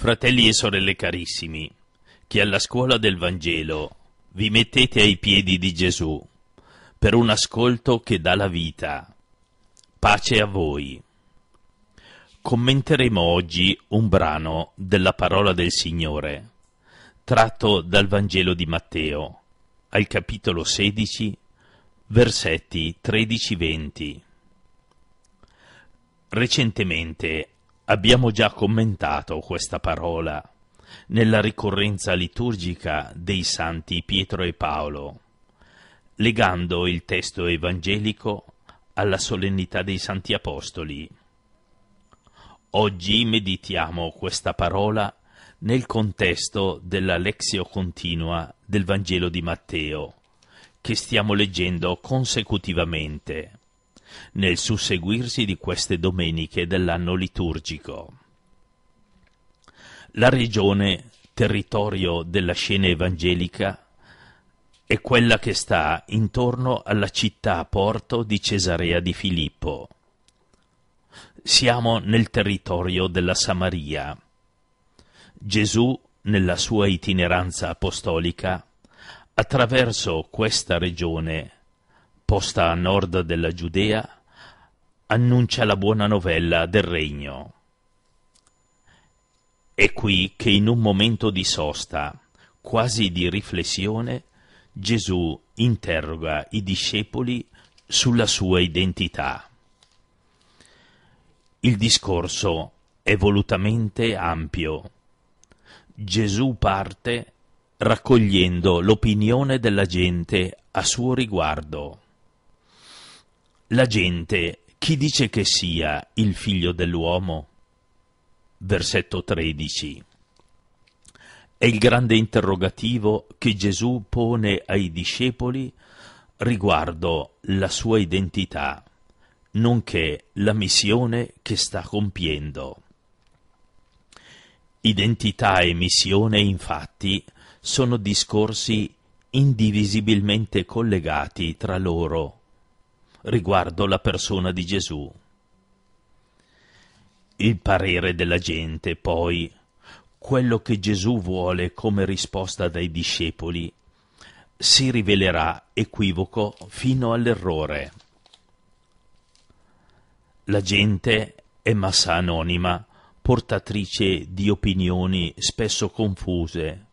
Fratelli e sorelle carissimi, che alla scuola del Vangelo vi mettete ai piedi di Gesù per un ascolto che dà la vita. Pace a voi. Commenteremo oggi un brano della parola del Signore, tratto dal Vangelo di Matteo, al capitolo 16, versetti 13-20. Recentemente Abbiamo già commentato questa parola nella ricorrenza liturgica dei santi Pietro e Paolo, legando il testo evangelico alla solennità dei santi apostoli. Oggi meditiamo questa parola nel contesto della lexio continua del Vangelo di Matteo, che stiamo leggendo consecutivamente nel susseguirsi di queste domeniche dell'anno liturgico. La regione, territorio della scena evangelica, è quella che sta intorno alla città porto di Cesarea di Filippo. Siamo nel territorio della Samaria. Gesù, nella sua itineranza apostolica, attraverso questa regione posta a nord della Giudea, annuncia la buona novella del regno. È qui che in un momento di sosta, quasi di riflessione, Gesù interroga i discepoli sulla sua identità. Il discorso è volutamente ampio. Gesù parte raccogliendo l'opinione della gente a suo riguardo. La gente, chi dice che sia il figlio dell'uomo? Versetto 13. È il grande interrogativo che Gesù pone ai discepoli riguardo la sua identità, nonché la missione che sta compiendo. Identità e missione, infatti, sono discorsi indivisibilmente collegati tra loro riguardo la persona di Gesù. Il parere della gente, poi, quello che Gesù vuole come risposta dai discepoli, si rivelerà equivoco fino all'errore. La gente è massa anonima, portatrice di opinioni spesso confuse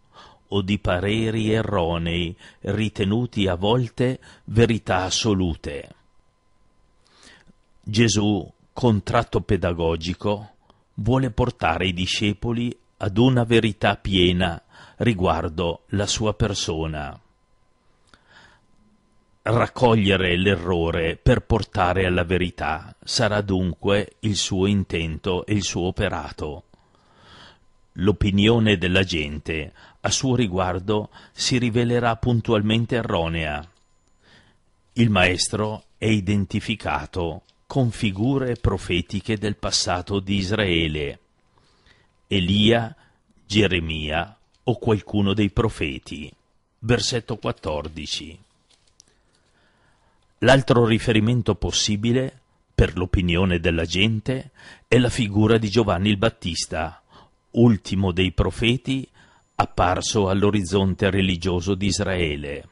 o di pareri erronei, ritenuti a volte verità assolute. Gesù, con tratto pedagogico, vuole portare i discepoli ad una verità piena riguardo la sua persona. Raccogliere l'errore per portare alla verità sarà dunque il suo intento e il suo operato. L'opinione della gente a suo riguardo si rivelerà puntualmente erronea. Il maestro è identificato con figure profetiche del passato di Israele, Elia, Geremia o qualcuno dei profeti. Versetto 14. L'altro riferimento possibile, per l'opinione della gente, è la figura di Giovanni il Battista, ultimo dei profeti apparso all'orizzonte religioso di Israele.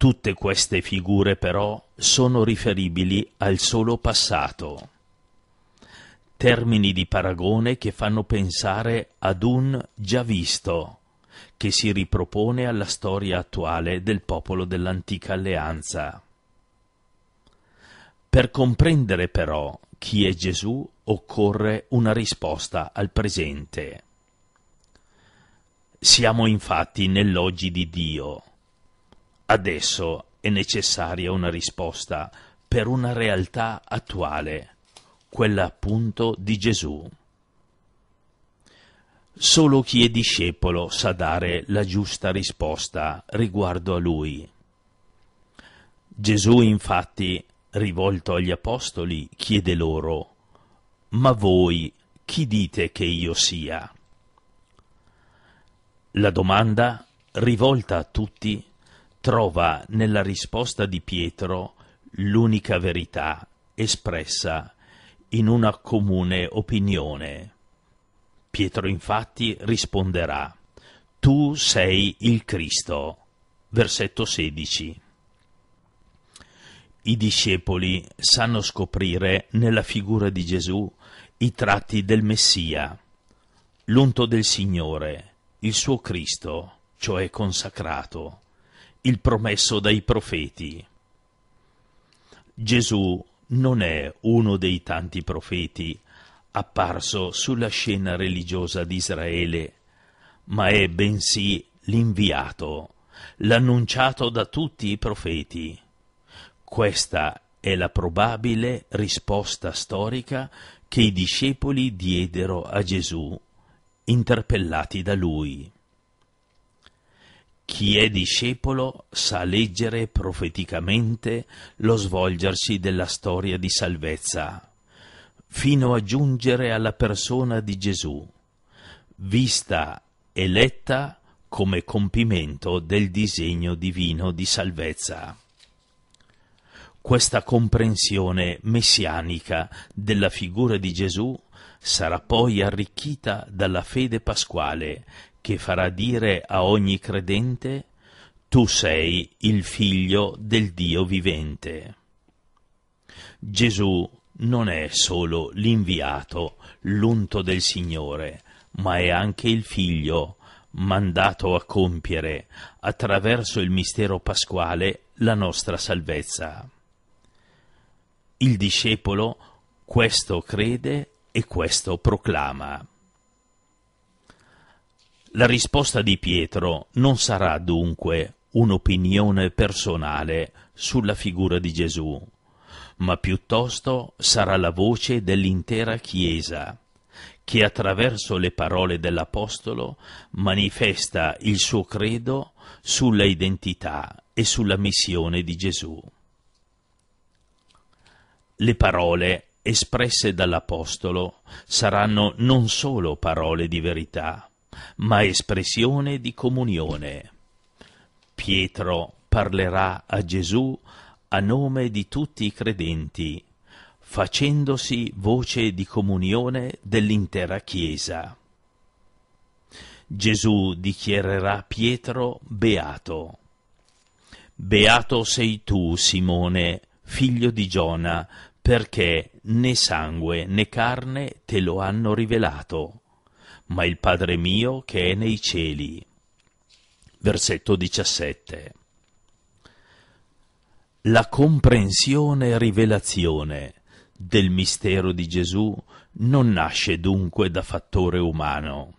Tutte queste figure però sono riferibili al solo passato, termini di paragone che fanno pensare ad un già visto, che si ripropone alla storia attuale del popolo dell'antica alleanza. Per comprendere però chi è Gesù occorre una risposta al presente. Siamo infatti nell'oggi di Dio, Adesso è necessaria una risposta per una realtà attuale, quella appunto di Gesù. Solo chi è discepolo sa dare la giusta risposta riguardo a lui. Gesù infatti, rivolto agli apostoli, chiede loro, Ma voi chi dite che io sia? La domanda, rivolta a tutti, trova nella risposta di Pietro l'unica verità espressa in una comune opinione. Pietro infatti risponderà Tu sei il Cristo. Versetto 16. I discepoli sanno scoprire nella figura di Gesù i tratti del Messia, l'unto del Signore, il suo Cristo, cioè consacrato il promesso dai profeti. Gesù non è uno dei tanti profeti apparso sulla scena religiosa di Israele, ma è bensì l'inviato, l'annunciato da tutti i profeti. Questa è la probabile risposta storica che i discepoli diedero a Gesù, interpellati da lui. Chi è discepolo sa leggere profeticamente lo svolgersi della storia di salvezza, fino a giungere alla persona di Gesù, vista e letta come compimento del disegno divino di salvezza. Questa comprensione messianica della figura di Gesù sarà poi arricchita dalla fede pasquale che farà dire a ogni credente Tu sei il figlio del Dio vivente. Gesù non è solo l'inviato, l'unto del Signore, ma è anche il figlio mandato a compiere attraverso il mistero pasquale la nostra salvezza. Il discepolo questo crede e questo proclama. La risposta di Pietro non sarà dunque un'opinione personale sulla figura di Gesù, ma piuttosto sarà la voce dell'intera Chiesa, che attraverso le parole dell'Apostolo manifesta il suo credo sulla identità e sulla missione di Gesù. Le parole espresse dall'Apostolo saranno non solo parole di verità, ma espressione di comunione. Pietro parlerà a Gesù a nome di tutti i credenti, facendosi voce di comunione dell'intera Chiesa. Gesù dichiarerà Pietro beato. Beato sei tu, Simone, figlio di Giona, perché né sangue né carne te lo hanno rivelato, ma il Padre mio che è nei cieli. Versetto 17. La comprensione e rivelazione del mistero di Gesù non nasce dunque da fattore umano,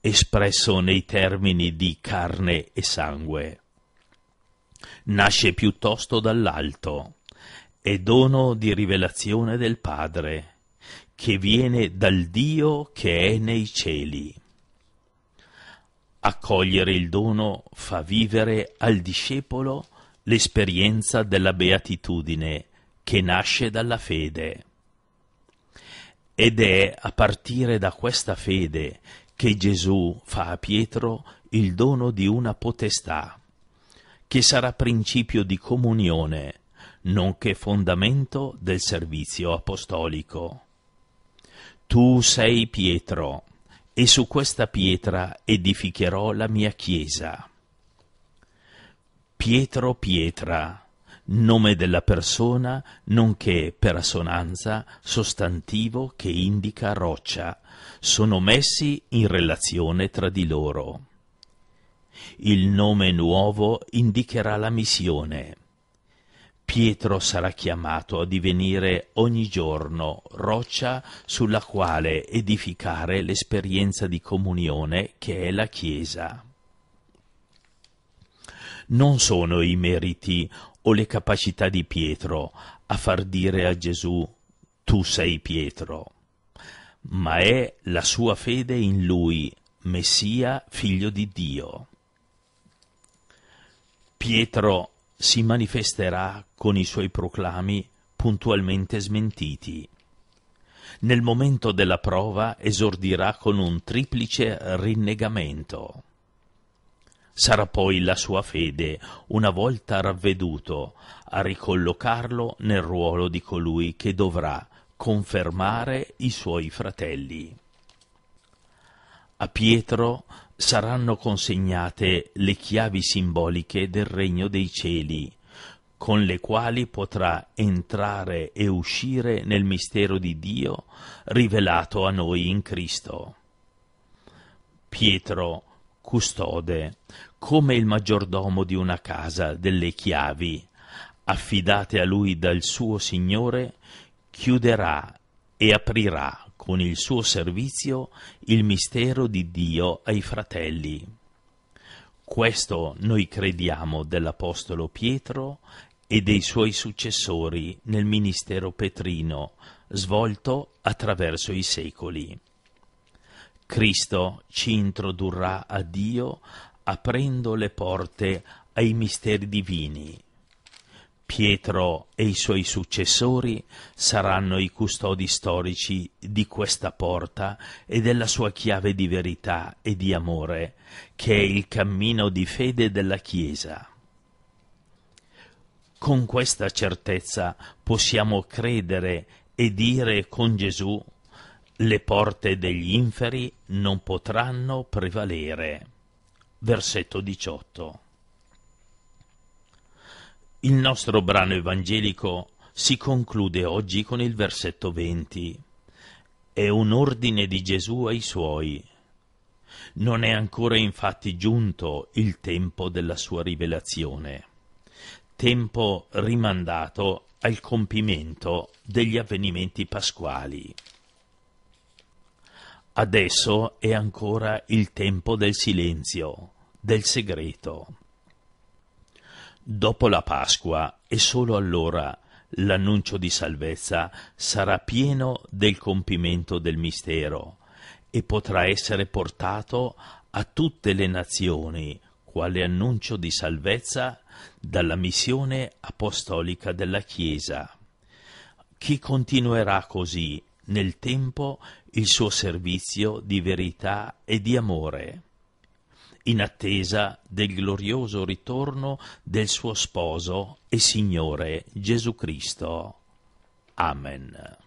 espresso nei termini di carne e sangue. Nasce piuttosto dall'alto, è dono di rivelazione del Padre, che viene dal Dio che è nei cieli. Accogliere il dono fa vivere al discepolo l'esperienza della beatitudine che nasce dalla fede. Ed è a partire da questa fede che Gesù fa a Pietro il dono di una potestà, che sarà principio di comunione, nonché fondamento del servizio apostolico. Tu sei Pietro, e su questa pietra edificherò la mia chiesa. Pietro Pietra, nome della persona, nonché per assonanza sostantivo che indica roccia, sono messi in relazione tra di loro. Il nome nuovo indicherà la missione. Pietro sarà chiamato a divenire ogni giorno roccia sulla quale edificare l'esperienza di comunione che è la Chiesa. Non sono i meriti o le capacità di Pietro a far dire a Gesù tu sei Pietro, ma è la sua fede in lui, Messia, figlio di Dio. Pietro si manifesterà con i suoi proclami puntualmente smentiti. Nel momento della prova esordirà con un triplice rinnegamento. Sarà poi la sua fede, una volta ravveduto, a ricollocarlo nel ruolo di colui che dovrà confermare i suoi fratelli. A Pietro saranno consegnate le chiavi simboliche del regno dei cieli, con le quali potrà entrare e uscire nel mistero di Dio rivelato a noi in Cristo. Pietro, custode, come il maggiordomo di una casa delle chiavi, affidate a lui dal suo Signore, chiuderà e aprirà con il suo servizio il mistero di Dio ai fratelli. Questo noi crediamo dell'Apostolo Pietro e dei suoi successori nel ministero petrino, svolto attraverso i secoli. Cristo ci introdurrà a Dio aprendo le porte ai misteri divini Pietro e i suoi successori saranno i custodi storici di questa porta e della sua chiave di verità e di amore, che è il cammino di fede della Chiesa. Con questa certezza possiamo credere e dire con Gesù le porte degli inferi non potranno prevalere. Versetto 18. Il nostro brano evangelico si conclude oggi con il versetto 20. È un ordine di Gesù ai suoi. Non è ancora infatti giunto il tempo della sua rivelazione, tempo rimandato al compimento degli avvenimenti pasquali. Adesso è ancora il tempo del silenzio, del segreto Dopo la Pasqua e solo allora l'annuncio di salvezza sarà pieno del compimento del mistero e potrà essere portato a tutte le nazioni quale annuncio di salvezza dalla missione apostolica della Chiesa. Chi continuerà così nel tempo il suo servizio di verità e di amore? in attesa del glorioso ritorno del suo sposo e Signore Gesù Cristo. Amen.